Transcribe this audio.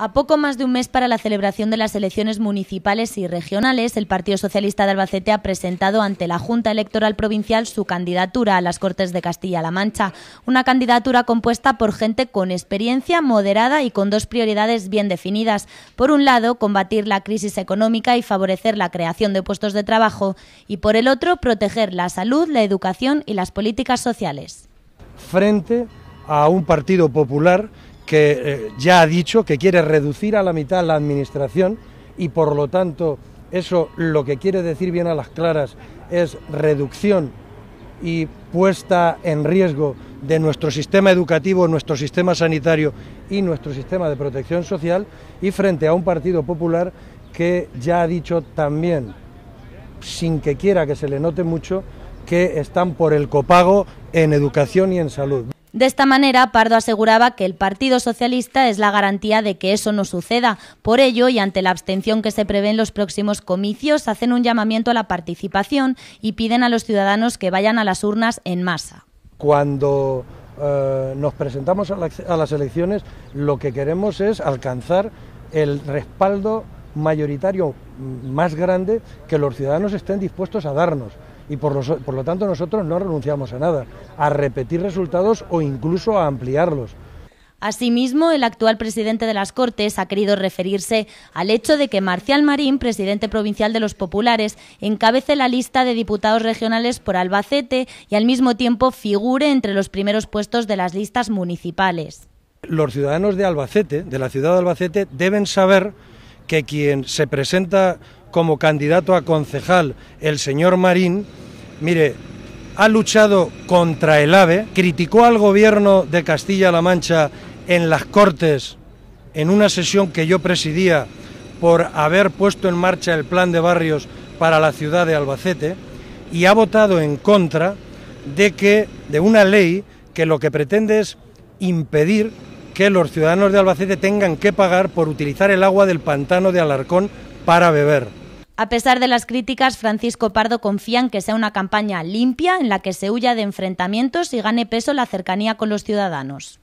A poco más de un mes para la celebración de las elecciones municipales y regionales, el Partido Socialista de Albacete ha presentado ante la Junta Electoral Provincial su candidatura a las Cortes de Castilla-La Mancha, una candidatura compuesta por gente con experiencia moderada y con dos prioridades bien definidas. Por un lado, combatir la crisis económica y favorecer la creación de puestos de trabajo, y por el otro, proteger la salud, la educación y las políticas sociales. Frente a un Partido Popular que eh, ya ha dicho que quiere reducir a la mitad la administración y por lo tanto eso lo que quiere decir bien a las claras es reducción y puesta en riesgo de nuestro sistema educativo, nuestro sistema sanitario y nuestro sistema de protección social y frente a un Partido Popular que ya ha dicho también, sin que quiera que se le note mucho, que están por el copago en educación y en salud. De esta manera, Pardo aseguraba que el Partido Socialista es la garantía de que eso no suceda. Por ello, y ante la abstención que se prevé en los próximos comicios, hacen un llamamiento a la participación y piden a los ciudadanos que vayan a las urnas en masa. Cuando eh, nos presentamos a las elecciones, lo que queremos es alcanzar el respaldo mayoritario mm, más grande que los ciudadanos estén dispuestos a darnos y por lo, tanto nosotros no renunciamos a nada, a repetir resultados o incluso a ampliarlos. Asimismo, el actual presidente de las Cortes ha querido referirse al hecho de que Marcial Marín, presidente provincial de los Populares, encabece la lista de diputados regionales por Albacete y al mismo tiempo figure entre los primeros puestos de las listas municipales. Los ciudadanos de Albacete, de la ciudad de Albacete, deben saber que quien se presenta como candidato a concejal, el señor Marín, mire, ha luchado contra el AVE, criticó al gobierno de Castilla-La Mancha en las Cortes, en una sesión que yo presidía, por haber puesto en marcha el plan de barrios para la ciudad de Albacete, y ha votado en contra de que de una ley que lo que pretende es impedir que los ciudadanos de Albacete tengan que pagar por utilizar el agua del pantano de Alarcón para beber. A pesar de las críticas, Francisco Pardo confía en que sea una campaña limpia en la que se huya de enfrentamientos y gane peso la cercanía con los ciudadanos.